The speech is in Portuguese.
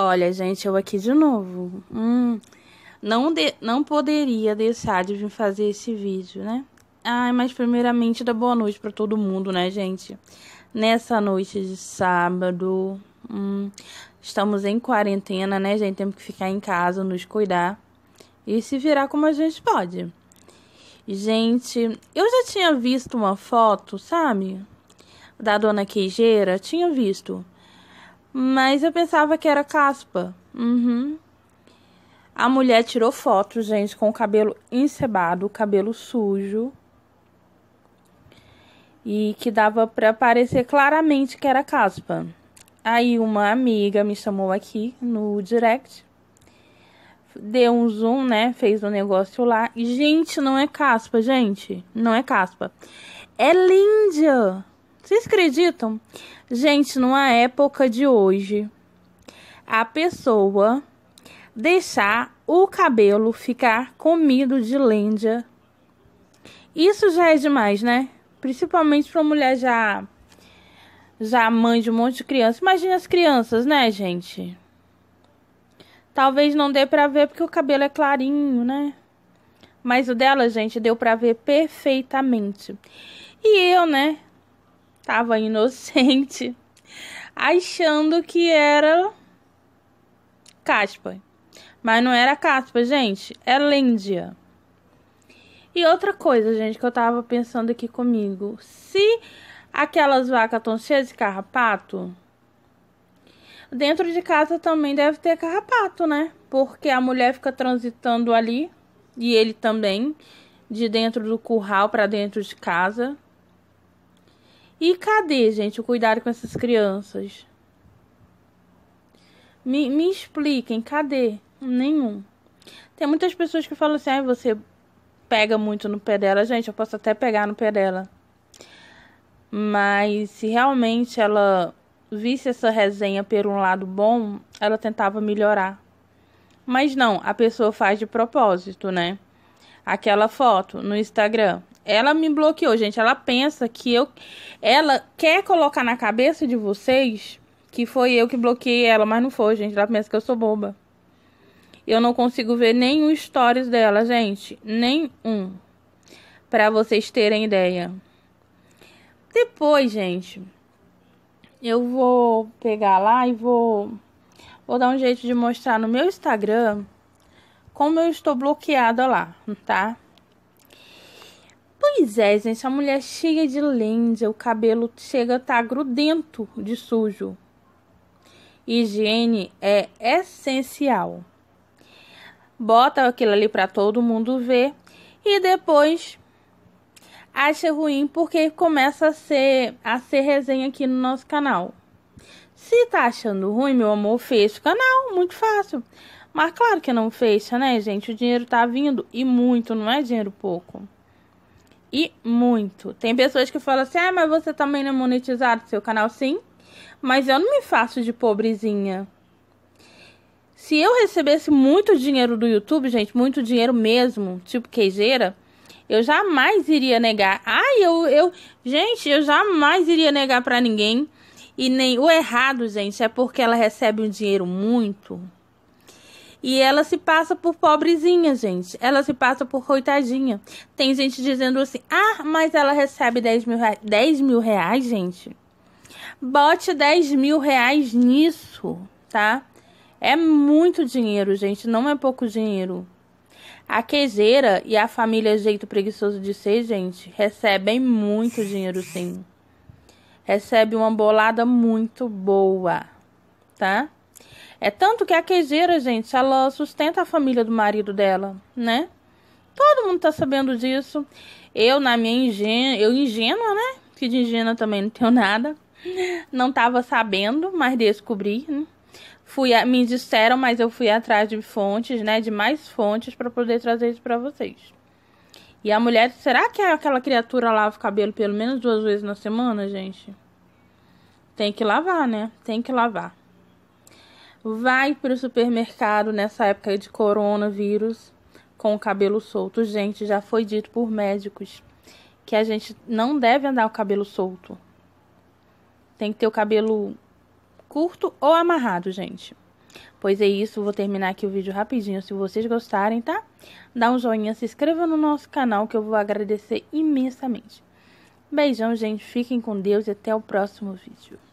Olha, gente, eu aqui de novo. Hum, não, de, não poderia deixar de fazer esse vídeo, né? Ai, mas primeiramente da boa noite para todo mundo, né, gente? Nessa noite de sábado, hum, estamos em quarentena, né, gente? Temos que ficar em casa, nos cuidar e se virar como a gente pode. Gente, eu já tinha visto uma foto, sabe? Da dona Queijeira, tinha visto. Mas eu pensava que era caspa. Uhum. A mulher tirou fotos, gente, com o cabelo encebado, o cabelo sujo. E que dava para parecer claramente que era caspa. Aí uma amiga me chamou aqui no direct. Deu um zoom, né? Fez o um negócio lá. Gente, não é caspa, gente. Não é caspa. É líndia. Vocês acreditam? Gente, numa época de hoje, a pessoa deixar o cabelo ficar comido de lêndia. Isso já é demais, né? Principalmente para mulher já já mãe de um monte de criança. Imagina as crianças, né, gente? Talvez não dê para ver porque o cabelo é clarinho, né? Mas o dela, gente, deu para ver perfeitamente. E eu, né, tava inocente, achando que era caspa. Mas não era caspa, gente, é lêndia. E outra coisa, gente, que eu tava pensando aqui comigo, se aquelas vacas estão cheias de carrapato, dentro de casa também deve ter carrapato, né? Porque a mulher fica transitando ali e ele também de dentro do curral para dentro de casa. E cadê, gente, o cuidado com essas crianças? Me, me expliquem, cadê? Nenhum. Tem muitas pessoas que falam assim, ah, você pega muito no pé dela. Gente, eu posso até pegar no pé dela. Mas se realmente ela visse essa resenha por um lado bom, ela tentava melhorar. Mas não, a pessoa faz de propósito, né? Aquela foto no Instagram ela me bloqueou, gente. Ela pensa que eu. Ela quer colocar na cabeça de vocês que foi eu que bloqueei ela, mas não foi, gente. Ela pensa que eu sou boba. Eu não consigo ver nenhum stories dela, gente. Nenhum. Pra vocês terem ideia. Depois, gente, eu vou pegar lá e vou. Vou dar um jeito de mostrar no meu Instagram como eu estou bloqueada lá, tá? Pois é, gente, a mulher cheia de lenda, o cabelo chega a estar tá grudento de sujo. Higiene é essencial. Bota aquilo ali para todo mundo ver e depois acha ruim porque começa a ser a ser resenha aqui no nosso canal. Se tá achando ruim, meu amor, fecha o canal, muito fácil. Mas claro que não fecha, né, gente? O dinheiro tá vindo e muito, não é dinheiro pouco. E muito. Tem pessoas que falam assim: ah, mas você também não é monetizado seu canal? Sim, mas eu não me faço de pobrezinha. Se eu recebesse muito dinheiro do YouTube, gente, muito dinheiro mesmo, tipo queijeira, eu jamais iria negar. Ai, eu, eu. Gente, eu jamais iria negar para ninguém. E nem. O errado, gente, é porque ela recebe um dinheiro muito e ela se passa por pobrezinha, gente. Ela se passa por coitadinha. Tem gente dizendo assim: ah, mas ela recebe 10 mil, 10 mil reais, gente. Bote 10 mil reais nisso, tá? É muito dinheiro, gente. Não é pouco dinheiro. A quejeira e a família Jeito Preguiçoso de Ser, gente, recebem muito dinheiro, sim. Recebe uma bolada muito boa, tá? É tanto que a queijeira, gente, ela sustenta a família do marido dela, né? Todo mundo tá sabendo disso. Eu, na minha ingênua, eu ingênua, né? Que de ingênua também não tenho nada. Não tava sabendo, mas descobri, né? Fui a... me disseram, mas eu fui atrás de fontes, né? De mais fontes para poder trazer isso para vocês. E a mulher, será que é aquela criatura lava o cabelo pelo menos duas vezes na semana, gente? Tem que lavar, né? Tem que lavar vai para o supermercado nessa época de coronavírus com o cabelo solto. Gente, já foi dito por médicos que a gente não deve andar o cabelo solto. Tem que ter o cabelo curto ou amarrado, gente. Pois é isso, vou terminar aqui o vídeo rapidinho. Se vocês gostarem, tá? Dá um joinha, se inscreva no nosso canal que eu vou agradecer imensamente. Beijão, gente. Fiquem com Deus e até o próximo vídeo.